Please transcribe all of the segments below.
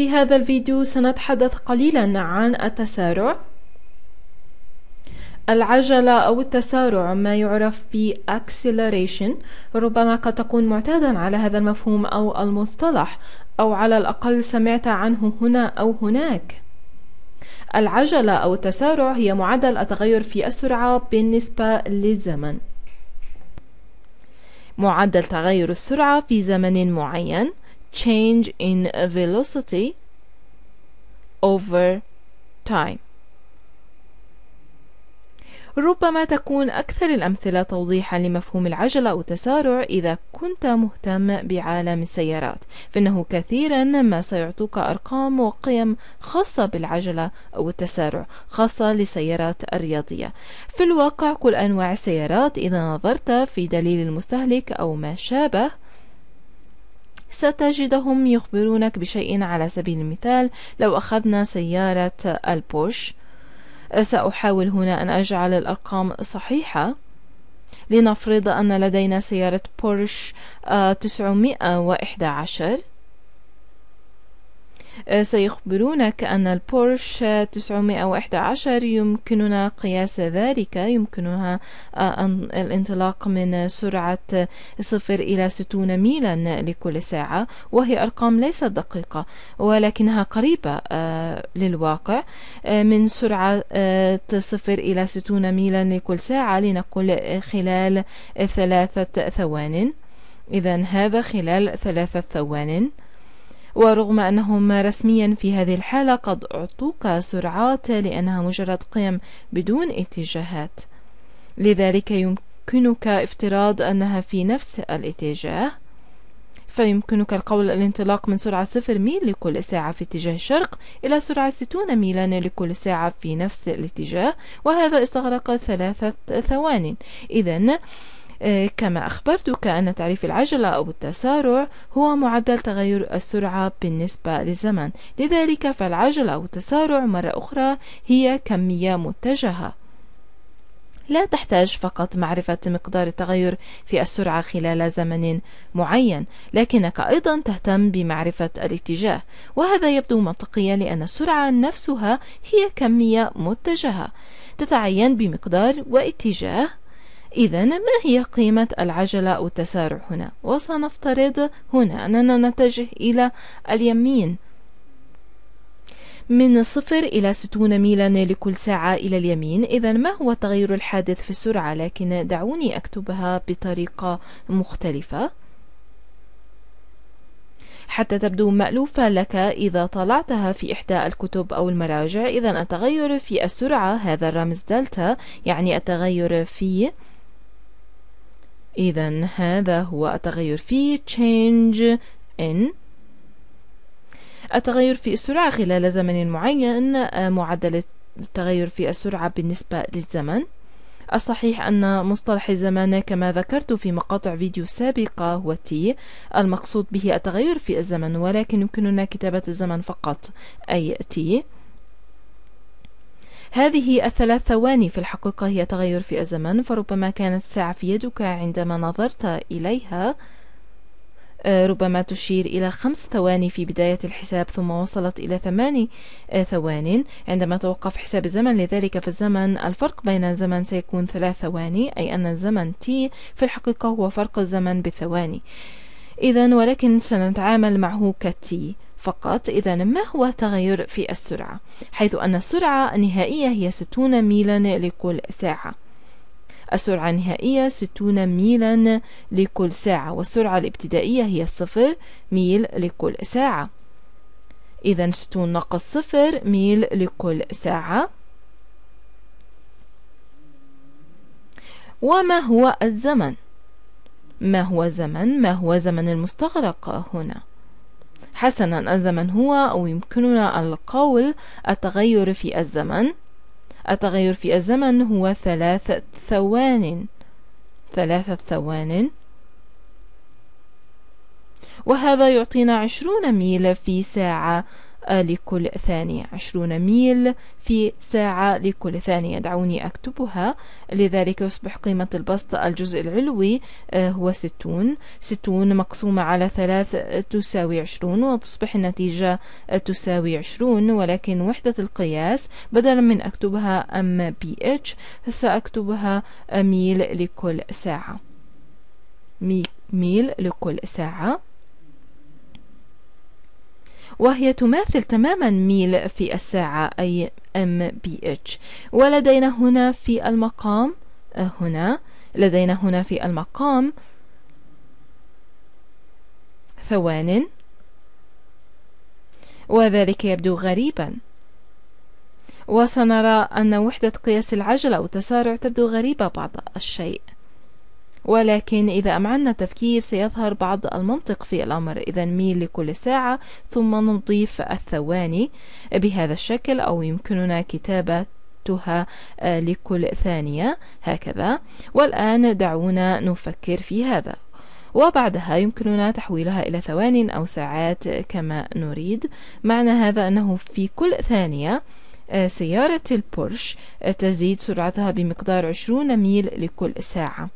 في هذا الفيديو سنتحدث قليلا عن التسارع العجلة أو التسارع ما يعرف ب acceleration ربما قد تكون معتادا على هذا المفهوم أو المصطلح أو على الأقل سمعت عنه هنا أو هناك العجلة أو التسارع هي معدل التغير في السرعة بالنسبة للزمن معدل تغير السرعة في زمن معين change in velocity over time ربما تكون أكثر الأمثلة توضيحا لمفهوم العجلة أو التسارع إذا كنت مهتم بعالم السيارات فإنه كثيرا ما سيعطوك أرقام وقيم خاصة بالعجلة أو التسارع خاصة للسيارات الرياضية في الواقع كل أنواع السيارات إذا نظرت في دليل المستهلك أو ما شابه ستجدهم يخبرونك بشيء على سبيل المثال لو أخذنا سيارة البوش سأحاول هنا أن أجعل الأرقام صحيحة لنفرض أن لدينا سيارة بورش 911 آه، آه، سيخبرونك أن البورش 911 يمكننا قياس ذلك يمكنها آه، الانطلاق من سرعة 0 إلى 60 ميلا لكل ساعة وهي أرقام ليست دقيقة ولكنها قريبة آه، للواقع من سرعة 0 إلى 60 ميلا لكل ساعة لنقل خلال ثلاثة ثوان إذا هذا خلال ثلاثة ثوان ورغم أنهم رسميا في هذه الحالة قد أعطوك سرعات لأنها مجرد قيم بدون اتجاهات لذلك يمكنك افتراض أنها في نفس الاتجاه فيمكنك القول الانطلاق من سرعة صفر ميل لكل ساعة في اتجاه الشرق إلى سرعة ستون ميلا لكل ساعة في نفس الاتجاه وهذا استغرق ثلاثة ثوان إذا آه، كما أخبرتك أن تعريف العجلة أو التسارع هو معدل تغير السرعة بالنسبة للزمن لذلك فالعجلة أو التسارع مرة أخرى هي كمية متجهة لا تحتاج فقط معرفة مقدار التغير في السرعة خلال زمن معين، لكنك أيضا تهتم بمعرفة الاتجاه، وهذا يبدو منطقيا لأن السرعة نفسها هي كمية متجهة، تتعين بمقدار واتجاه إذا ما هي قيمة العجلة أو التسارع هنا وسنفترض هنا أننا نتجه إلى اليمين من صفر إلى ستون ميلا لكل ساعة إلى اليمين إذا ما هو التغير الحادث في السرعة لكن دعوني أكتبها بطريقة مختلفة حتى تبدو مألوفة لك إذا طلعتها في إحدى الكتب أو المراجع إذا التغير في السرعة هذا الرمز دلتا يعني التغير في إذا هذا هو التغير في change in التغير في السرعة خلال زمن معين آه، معدل التغير في السرعة بالنسبة للزمن الصحيح أن مصطلح الزمان كما ذكرت في مقاطع فيديو سابقة هو تي المقصود به التغير في الزمن ولكن يمكننا كتابة الزمن فقط أي تي هذه الثلاث ثواني في الحقيقة هي تغير في الزمن فربما كانت الساعة في يدك عندما نظرت إليها آه، ربما تشير إلى خمس ثواني في بداية الحساب ثم وصلت إلى ثماني آه، ثوان عندما توقف حساب الزمن لذلك فالزمن الفرق بين الزمن سيكون ثلاث ثواني أي أن الزمن تي في الحقيقة هو فرق الزمن بالثواني إذا ولكن سنتعامل معه كتي فقط إذا ما هو تغير في السرعة حيث أن السرعة النهائية هي 60 ميلا لكل ساعة السرعة النهائية 60 ميلا لكل ساعة والسرعة الابتدائية هي 0 ميل لكل ساعة إذا 60 ناقص 0 ميل لكل ساعة وما هو الزمن؟ ما هو الزمن؟ ما هو زمن المستغرق هنا؟ حسنا الزمن هو أو يمكننا القول التغير في الزمن التغير في الزمن هو ثلاثة ثوان ثلاثة ثوان وهذا يعطينا عشرون ميل في ساعة لكل ثانية عشرون ميل في ساعة لكل ثانية دعوني أكتبها لذلك يصبح قيمة البسط الجزء العلوي آه، هو ستون ستون مقسومة على ثلاث آه، تساوي عشرون وتصبح النتيجة آه، تساوي عشرون ولكن وحدة القياس بدلا من أكتبها أم بي اتش سأكتبها ميل لكل ساعة ميل لكل ساعة وهي تماثل تماما ميل في الساعة أي اتش ولدينا هنا في المقام آه، هنا لدينا هنا في المقام ثوان وذلك يبدو غريبا وسنرى أن وحدة قياس العجلة أو التسارع تبدو غريبة بعض الشيء ولكن إذا أمعنا التفكير سيظهر بعض المنطق في الأمر إذا ميل لكل ساعة ثم نضيف الثواني بهذا الشكل أو يمكننا كتابتها آه، لكل ثانية هكذا والآن دعونا نفكر في هذا وبعدها يمكننا تحويلها إلى ثوان أو ساعات كما نريد معنى هذا أنه في كل ثانية آه، سيارة البورش آه، تزيد سرعتها بمقدار 20 ميل لكل ساعة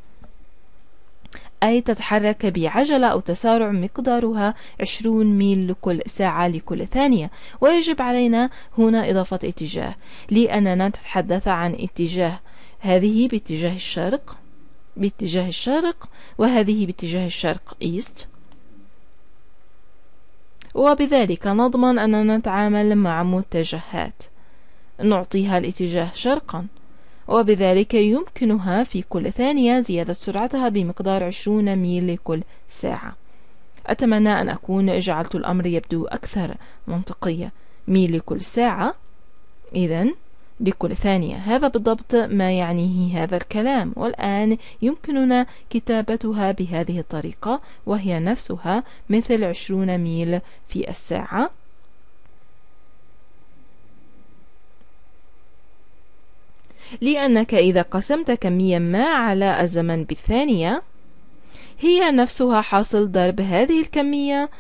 أي تتحرك بعجلة أو تسارع مقدارها 20 ميل لكل ساعة لكل ثانية ويجب علينا هنا إضافة اتجاه لأننا نتحدث عن اتجاه هذه باتجاه الشرق باتجاه الشرق وهذه باتجاه الشرق إيست وبذلك نضمن أننا نتعامل مع متجهات نعطيها الاتجاه شرقا وبذلك يمكنها في كل ثانية زيادة سرعتها بمقدار 20 ميل لكل ساعة أتمنى أن أكون جعلت الأمر يبدو أكثر منطقية ميل لكل ساعة إذا لكل ثانية هذا بالضبط ما يعنيه هذا الكلام والآن يمكننا كتابتها بهذه الطريقة وهي نفسها مثل 20 ميل في الساعة لأنك إذا قسمت كمية ما على الزمن بالثانية هي نفسها حاصل ضرب هذه الكمية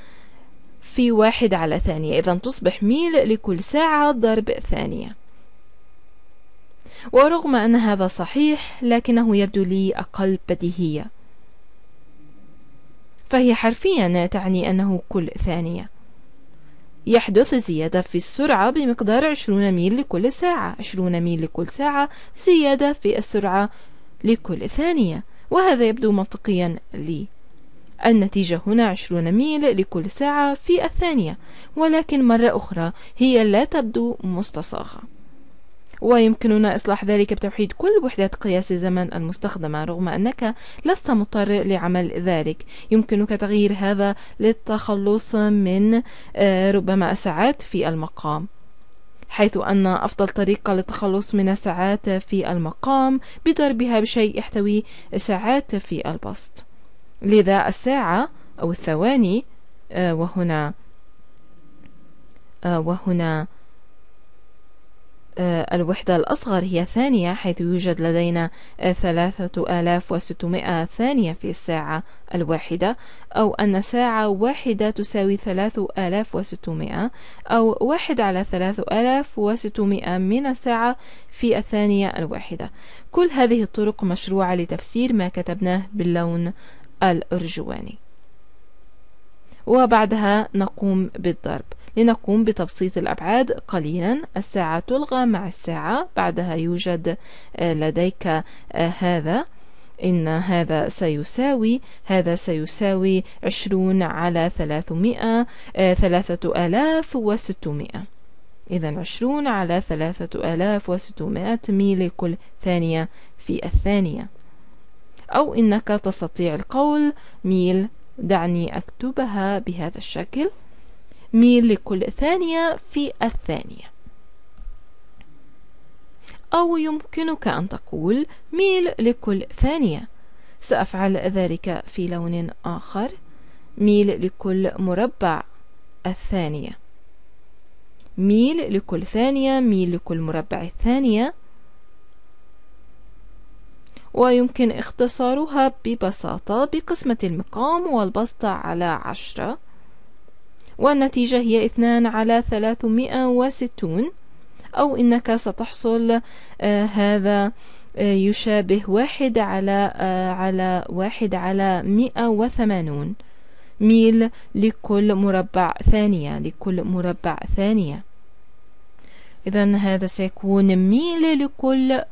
في واحد على ثانية إذا تصبح ميل لكل ساعة ضرب ثانية ورغم أن هذا صحيح لكنه يبدو لي أقل بديهية فهي حرفيا تعني أنه كل ثانية يحدث زيادة في السرعة بمقدار 20 ميل لكل ساعة 20 ميل لكل ساعة زيادة في السرعة لكل ثانية وهذا يبدو منطقيا لي النتيجة هنا 20 ميل لكل ساعة في الثانية ولكن مرة أخرى هي لا تبدو مستصاغة ويمكننا إصلاح ذلك بتوحيد كل وحدات قياس الزمن المستخدمة رغم أنك لست مضطر لعمل ذلك يمكنك تغيير هذا للتخلص من آه، ربما الساعات في المقام حيث أن أفضل طريقة للتخلص من الساعات في المقام بضربها بشيء يحتوي ساعات في البسط لذا الساعة أو الثواني آه، وهنا آه، وهنا آه، الوحدة الأصغر هي ثانية حيث يوجد لدينا آه، ثلاثة آلاف وستمائة ثانية في الساعة الواحدة أو أن ساعة واحدة تساوي 3600 آلاف وستمائة أو واحد على 3600 آلاف وستمائة من الساعة في الثانية الواحدة كل هذه الطرق مشروعة لتفسير ما كتبناه باللون الأرجواني وبعدها نقوم بالضرب لنقوم بتبسيط الأبعاد قليلا الساعة تلغى مع الساعة بعدها يوجد آه، لديك آه، هذا إن هذا سيساوي هذا سيساوي عشرون على ثلاثمائة آه، ثلاثة آلاف وستمائة إذا عشرون على ثلاثة آلاف وستمائة ميلي كل ثانية في الثانية أو إنك تستطيع القول ميل دعني أكتبها بهذا الشكل ميل لكل ثانية في الثانية أو يمكنك أن تقول ميل لكل ثانية سأفعل ذلك في لون آخر ميل لكل مربع الثانية ميل لكل ثانية ميل لكل مربع الثانية ويمكن اختصارها ببساطة بقسمة المقام والبسطة على عشرة والنتيجة هي اثنان على 360 وستون أو إنك ستحصل آه، هذا آه، يشابه واحد على آه، على واحد على مئة وثمانون ميل لكل مربع ثانية لكل مربع ثانية إذا هذا سيكون ميل لكل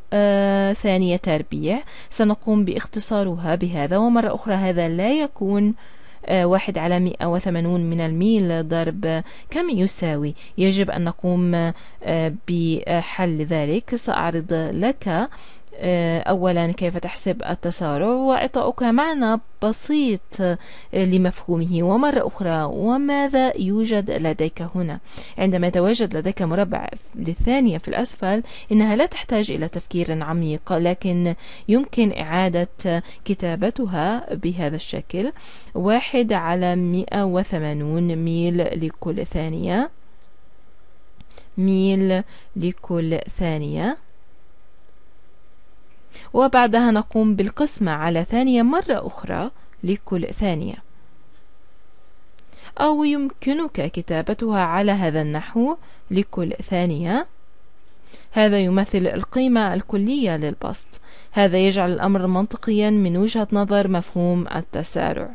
ثانية تربيع سنقوم باختصارها بهذا ومرة أخرى هذا لا يكون آه، واحد على 180 من الميل ضرب آه، كم يساوي يجب أن نقوم آه، بحل ذلك سأعرض لك آه، أولا كيف تحسب التسارع وإعطاؤك معنى بسيط آه، لمفهومه ومرة أخرى وماذا يوجد لديك هنا عندما يتواجد لديك مربع للثانية في الأسفل إنها لا تحتاج إلى تفكير عميق لكن يمكن إعادة كتابتها بهذا الشكل واحد على 180 ميل لكل ثانية ميل لكل ثانية وبعدها نقوم بالقسمة على ثانية مرة أخرى لكل ثانية أو يمكنك كتابتها على هذا النحو لكل ثانية هذا يمثل القيمة الكلية للبسط هذا يجعل الأمر منطقيا من وجهة نظر مفهوم التسارع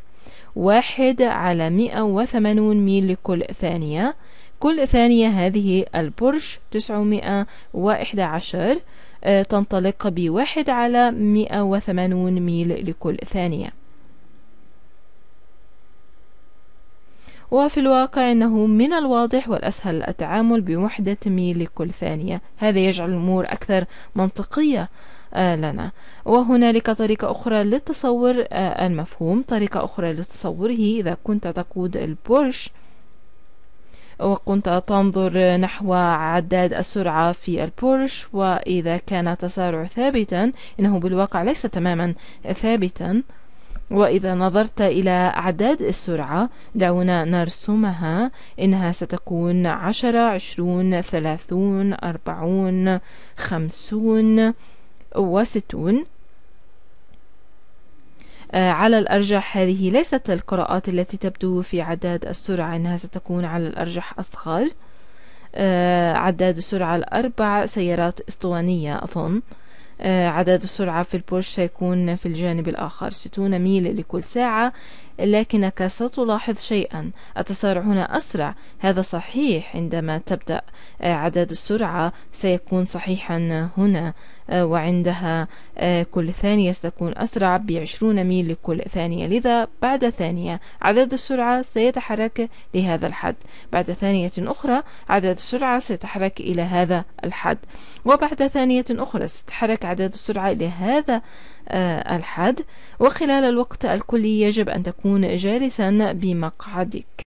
واحد على مئة وثمانون ميل لكل ثانية كل ثانية هذه البرج تسعمائة وإحدى عشر آه، تنطلق بواحد على 180 ميل لكل ثانية وفي الواقع أنه من الواضح والأسهل التعامل بوحدة ميل لكل ثانية هذا يجعل الأمور أكثر منطقية آه، لنا وهنالك طريقة أخرى للتصور آه، المفهوم طريقة أخرى لتصوره إذا كنت تقود البورش وكنت تنظر نحو عداد السرعة في البورش وإذا كان التسارع ثابتا إنه بالواقع ليس تماما ثابتا وإذا نظرت إلى أعداد السرعة دعونا نرسمها إنها ستكون عشرة عشرون ثلاثون أربعون خمسون وستون آه، على الأرجح هذه ليست القراءات التي تبدو في عداد السرعة إنها ستكون على الأرجح أصغر آه، عداد السرعة الأربع سيارات اسطوانية أظن آه، عدد السرعة في البورش سيكون في الجانب الآخر 60 ميل لكل ساعة لكنك ستلاحظ شيئا التسارع هنا أسرع هذا صحيح عندما تبدأ عدد السرعة سيكون صحيحا هنا آه، وعندها آه، كل ثانية ستكون أسرع بعشرون ميل لكل ثانية لذا بعد ثانية عدد السرعة سيتحرك لهذا الحد بعد ثانية أخرى عدد السرعة سيتحرك إلى هذا الحد وبعد ثانية أخرى ستتحرك عدد السرعة إلى هذا آه، الحد وخلال الوقت الكلي يجب أن تكون جالسا بمقعدك